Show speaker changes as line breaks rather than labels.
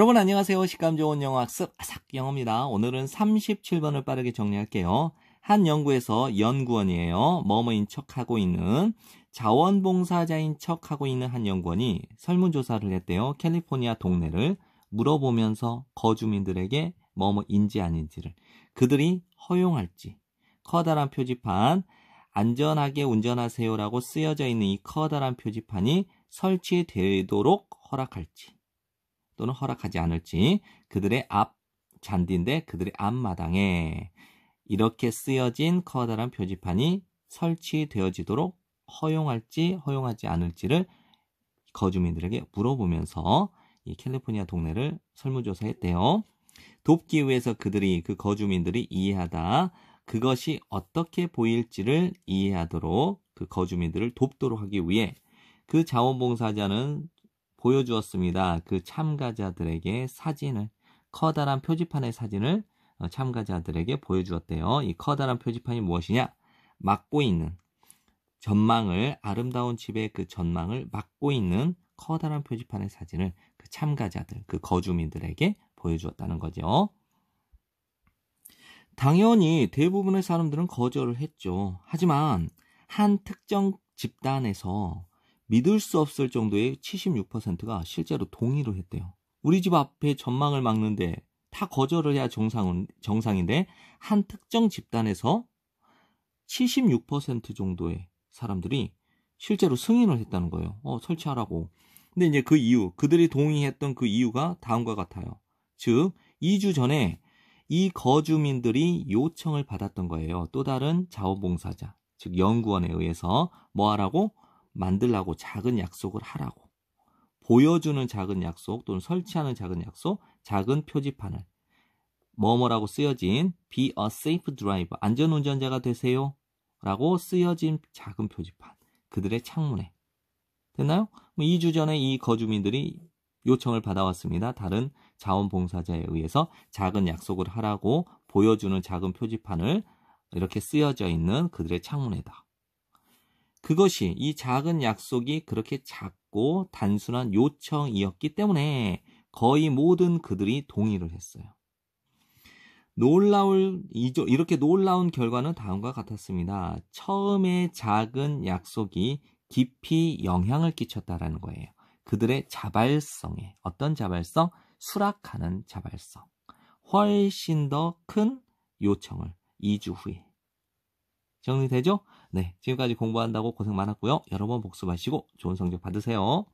여러분 안녕하세요. 식감 좋은 영어 학습 아삭 영어입니다. 오늘은 37번을 빠르게 정리할게요. 한 연구에서 연구원이에요. 뭐뭐인 척하고 있는 자원봉사자인 척하고 있는 한 연구원이 설문조사를 했대요. 캘리포니아 동네를 물어보면서 거주민들에게 뭐뭐인지 아닌지를 그들이 허용할지 커다란 표지판 안전하게 운전하세요라고 쓰여져 있는 이 커다란 표지판이 설치되도록 허락할지 또는 허락하지 않을지 그들의 앞 잔디인데 그들의 앞마당에 이렇게 쓰여진 커다란 표지판이 설치되어지도록 허용할지 허용하지 않을지를 거주민들에게 물어보면서 이 캘리포니아 동네를 설문조사했대요. 돕기 위해서 그들이 그 거주민들이 이해하다 그것이 어떻게 보일지를 이해하도록 그 거주민들을 돕도록 하기 위해 그 자원봉사자는 보여주었습니다. 그 참가자들에게 사진을 커다란 표지판의 사진을 어, 참가자들에게 보여주었대요. 이 커다란 표지판이 무엇이냐? 막고 있는 전망을 아름다운 집의 그 전망을 막고 있는 커다란 표지판의 사진을 그 참가자들, 그 거주민들에게 보여주었다는 거죠. 당연히 대부분의 사람들은 거절을 했죠. 하지만 한 특정 집단에서 믿을 수 없을 정도의 76%가 실제로 동의를 했대요. 우리 집 앞에 전망을 막는데 다 거절을 해야 정상은, 정상인데 한 특정 집단에서 76% 정도의 사람들이 실제로 승인을 했다는 거예요. 어, 설치하라고. 근데 이제 그 이유, 그들이 동의했던 그 이유가 다음과 같아요. 즉, 2주 전에 이 거주민들이 요청을 받았던 거예요. 또 다른 자원봉사자, 즉 연구원에 의해서 뭐 하라고 만들라고 작은 약속을 하라고. 보여주는 작은 약속 또는 설치하는 작은 약속, 작은 표지판을 뭐뭐라고 쓰여진 be a safe driver 안전 운전자가 되세요 라고 쓰여진 작은 표지판 그들의 창문에 됐나요? 2주 전에 이 거주민들이 요청을 받아왔습니다. 다른 자원봉사자에 의해서 작은 약속을 하라고 보여주는 작은 표지판을 이렇게 쓰여져 있는 그들의 창문에다 그것이 이 작은 약속이 그렇게 작고 단순한 요청이었기 때문에 거의 모든 그들이 동의를 했어요. 놀라울 이렇게 놀라운 결과는 다음과 같았습니다. 처음에 작은 약속이 깊이 영향을 끼쳤다라는 거예요. 그들의 자발성에 어떤 자발성? 수락하는 자발성. 훨씬 더 큰 요청을 2주 후에 정리되죠? 네, 지금까지 공부한다고 고생 많았고요. 여러 번 복습하시고 좋은 성적 받으세요.